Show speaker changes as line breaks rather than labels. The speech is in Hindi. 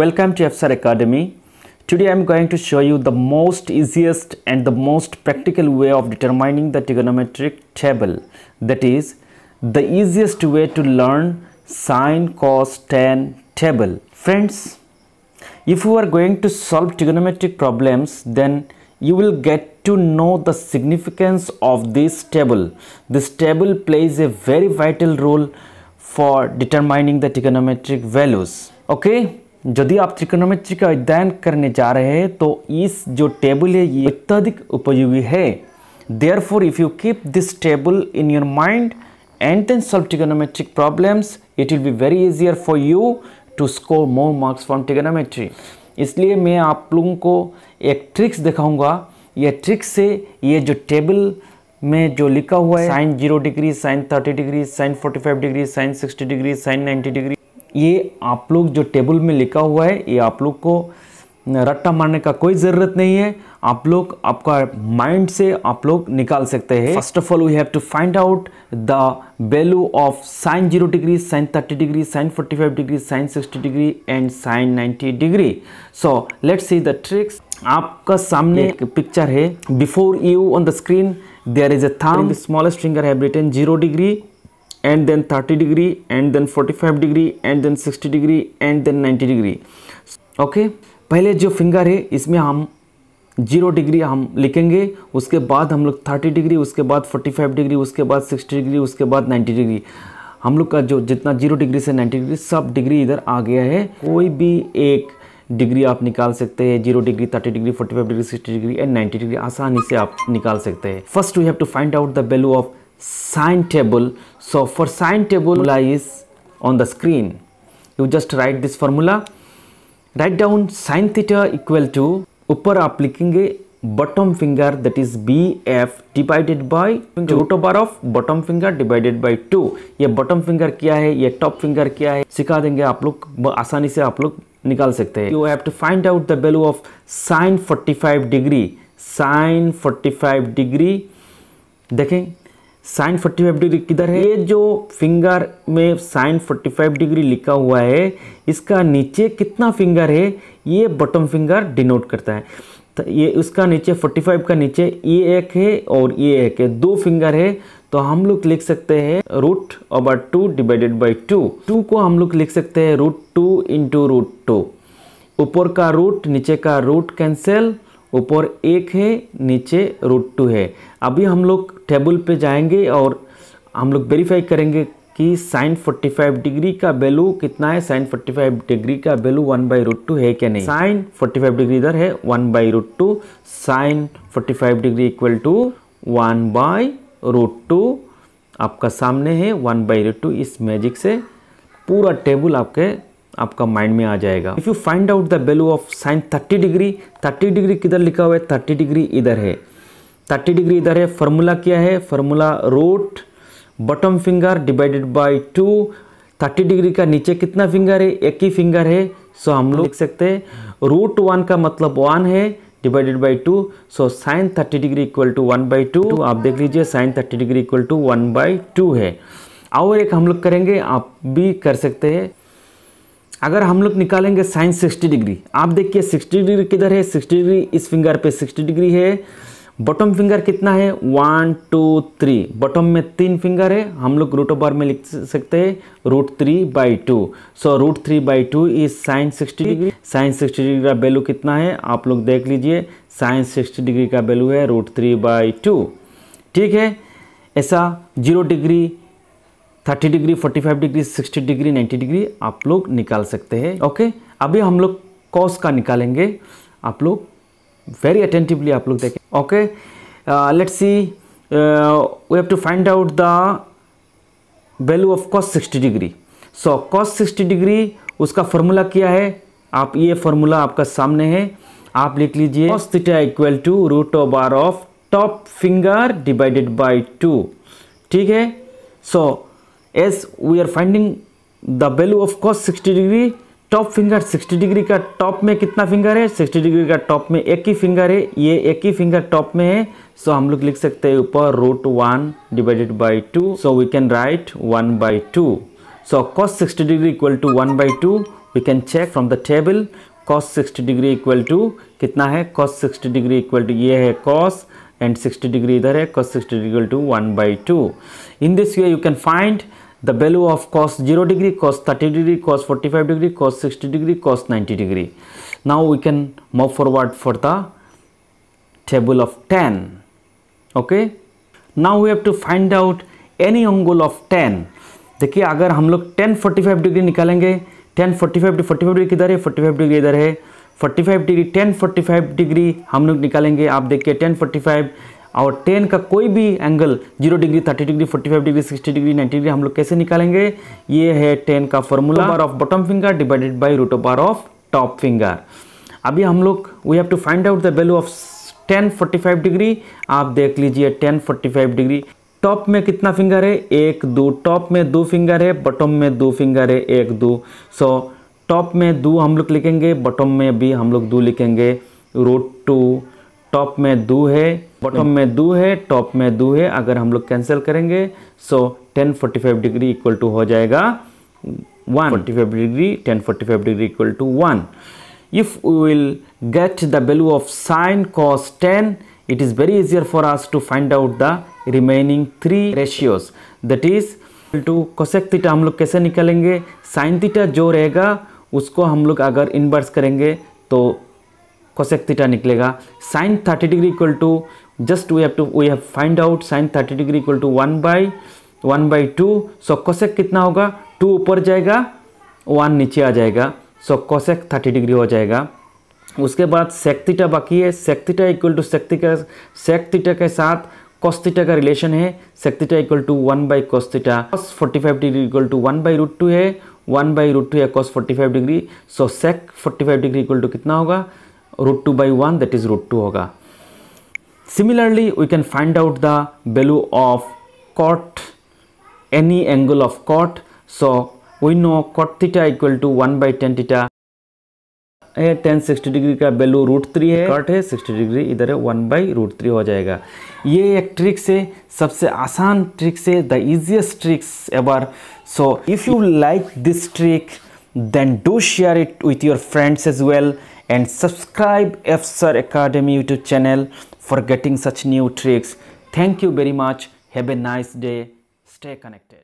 Welcome to FSR Academy. Today I'm going to show you the most easiest and the most practical way of determining the trigonometric table. That is the easiest way to learn sine, cos, tan table. Friends, if you are going to solve trigonometric problems, then you will get to know the significance of this table. This table plays a very vital role for determining the trigonometric values. Okay यदि आप त्रिकोणमित्री का अध्ययन करने जा रहे हैं तो इस जो टेबल है ये अत्यधिक उपयोगी है therefore if you keep this table in your mind and then solve trigonometric problems it will be very easier for you to score more marks from trigonometry इसलिए मैं आप लोगों को एक ट्रिक्स दिखाऊंगा ये ट्रिक्स से ये जो टेबल में जो लिखा हुआ है sine zero degree sine thirty degree sine forty five degree sine sixty degree sine ninety degree ये आप लोग जो टेबल में लिखा हुआ है ये आप लोग को रट्टा मारने का कोई ज़रूरत नहीं है आप लोग आपका माइंड से आप लोग निकाल सकते हैं first of all we have to find out the value of sine zero degree sine thirty degree sine forty five degree sine sixty degree and sine ninety degree so let's see the tricks आपका सामने एक पिक्चर है before you on the screen there is a thumb smallest finger है written zero degree and then 30 degree and then 45 degree and then 60 degree and then 90 degree okay okay? पहले जो फिंगर है इसमें हम जीरो डिग्री हम लिखेंगे उसके बाद हम लोग थर्टी डिग्री उसके बाद फोर्टी फाइव डिग्री उसके बाद सिक्सटी डिग्री उसके बाद नाइन्टी डिग्री हम लोग का जो जितना जीरो डिग्री से नाइन्टी डिग्री सब डिग्री इधर आ गया है कोई भी एक डिग्री आप निकाल सकते हैं zero degree thirty degree forty five degree sixty degree and ninety degree आसानी से आप निकाल सकते हैं first we have to find out the value of sine table so for sine table lies on the screen you just write this formula write down sine sine equal to ऊपर आप लिखेंगे bottom finger that is B F divided by root over of bottom finger divided by two ये बॉटम फिंगर क्या है ये टॉप फिंगर क्या है सिखा देंगे आप लोग आसानी से आप लोग निकाल सकते हैं you have to find out the value of sine 45 degree sine 45 degree देखें साइन 45 डिग्री किधर है ये जो फिंगर में साइन 45 डिग्री लिखा हुआ है इसका नीचे कितना फिंगर है ये बटम फिंगर डिनोट करता है तो ये उसका नीचे 45 का नीचे ये एक है और ये एक है दो फिंगर है तो हम लोग लिख सकते हैं root over two divided by two two को हम लोग लिख सकते हैं root two into root two ऊपर का रूट नीचे का रूट कैंसिल ऊपर एक है नीचे रूट टू है अभी हम लोग टेबल पे जाएंगे और हम लोग वेरीफाई करेंगे कि साइन 45 डिग्री का वैल्यू कितना है साइन 45 डिग्री का value one by root two है क्या नहीं साइन 45 डिग्री इधर है one by root two sine five degree equal to one by root two आपका सामने है वन बाई रूट टू इस मैजिक से पूरा टेबल आपके आपका माइंड में आ जाएगा if you find out the value of sine 30 degree 30 degree किधर लिखा हुआ है 30 डिग्री इधर है 30 डिग्री इधर है फॉर्मूला क्या है formula root bottom finger divided by two 30 degree का नीचे कितना फिंगर है एक ही फिंगर है सो हम लोग लिख सकते हैं रूट वन का मतलब वन है divided by two so sine thirty degree equal to one by two आप देख लीजिए sine thirty degree equal to one by two है और एक हम लोग करेंगे आप भी कर सकते हैं अगर हम लोग निकालेंगे साइन 60 डिग्री आप देखिए 60 डिग्री किधर है 60 डिग्री इस फिंगर पे 60 डिग्री है बॉटम फिंगर कितना है वन टू थ्री बॉटम में तीन फिंगर है हम लोग रूट ओवर में लिख सकते हैं root three by two so root three by two is sine sixty degree sine sixty degree का वैल्यू कितना है आप लोग देख लीजिए साइन सिक्सटी डिग्री का वैल्यू है रूट थ्री बाई टू ठीक है ऐसा zero degree 30 degree 45 degree 60 degree 90 degree आप लोग निकाल सकते हैं ओके अभी हम लोग कॉस का निकालेंगे आप लोग वेरी अटेंटिवली आप लोग देखें okay let's see we have to find out the value of cos 60 degree so cos 60 degree उसका फॉर्मूला क्या है आप ये फॉर्मूला आपका सामने है आप लिख लीजिए cos theta equal to root of R of top finger divided by two ठीक है so so, as we are finding the value of cos sixty degree top finger 60 degree का टॉप में कितना फिंगर है 60 डिग्री का टॉप में एक ही फिंगर है ये एक ही फिंगर टॉप में है सो so हम लोग लिख सकते हैं ऊपर root one divided by two so we can write one by two so cos 60 degree equal to one by two we can check from the table cos 60 degree equal to कितना है कॉस 60 डिग्री इक्वल टू ये है कॉस एंड 60 डिग्री इधर है cos 60 degree equal to one by two in this way you can find the value of cos 0 degree, cos 30 degree, cos 45 degree, cos 60 degree, cos 90 degree. Now we can move forward for the table of tan. Okay. Now we have to find out any angle of tan. देखिए अगर हम लोग 1045 डिग्री निकालेंगे 1045 डिग्री 45 डिग्री किधर है 45 डिग्री इधर है 45 डिग्री 1045 डिग्री हम लोग निकालेंगे आप देखिए 1045 और टेन का कोई भी angle zero degree thirty degree forty five degree sixty degree ninety degree हम लोग कैसे निकालेंगे ये है टेन का formula bar of bottom finger divided by root bar of top finger अभी हम लोग we have to find out the value of tan forty five degree आप देख लीजिए tan forty five degree top में कितना फिंगर है एक दो टॉप में दो फिंगर है बॉटम में दो फिंगर है एक दो सो टॉप में दो हम लोग लिखेंगे बॉटम में भी हम लोग दो लिखेंगे रूट टू टॉप में दो है बॉटम हम्म। में दो है टॉप में दो है अगर हम लोग कैंसिल करेंगे so tan forty five degree equal to हो जाएगा one forty five degree tan forty five degree equal to one if we will get the value of sine cos tan it is very easier for us to find out the remaining three ratios that is to cosec theta हम लोग कैसे निकालेंगे साइन थीटा जो रहेगा उसको हम लोग अगर इन्वर्स करेंगे तो कोसेक थीटा निकलेगा sine thirty degree equal to just we have to we have find out sine thirty degree equal to one by one by two so cosec कितना होगा टू ऊपर जाएगा वन नीचे आ जाएगा सो कोसेक थर्टी डिग्री हो जाएगा उसके बाद सेक थीटा बाकी है sec theta equal to sec theta sec theta के साथ कॉस थीटा का रिलेशन है sec theta equal to one by cos theta cos forty five degree equal to one by root two है वन बाई रूट टू है cos forty five degree so sec forty five degree equal to कितना होगा root 2 by 1 that is root 2 होगा similarly we can find out the value of cot any angle of cot so we know cot theta equal to 1 by 10 theta ए टेन सिक्सटी डिग्री का वैल्यू रूट थ्री है कट है सिक्सटी डिग्री इधर है वन बाई रूट थ्री हो जाएगा ये एक ट्रिक्स है सबसे आसान ट्रिक्स है the easiest tricks ever so if you like this trick then do share it with your friends as well and subscribe FSir Academy YouTube channel for getting such new tricks. Thank you very much. Have a nice day. Stay connected.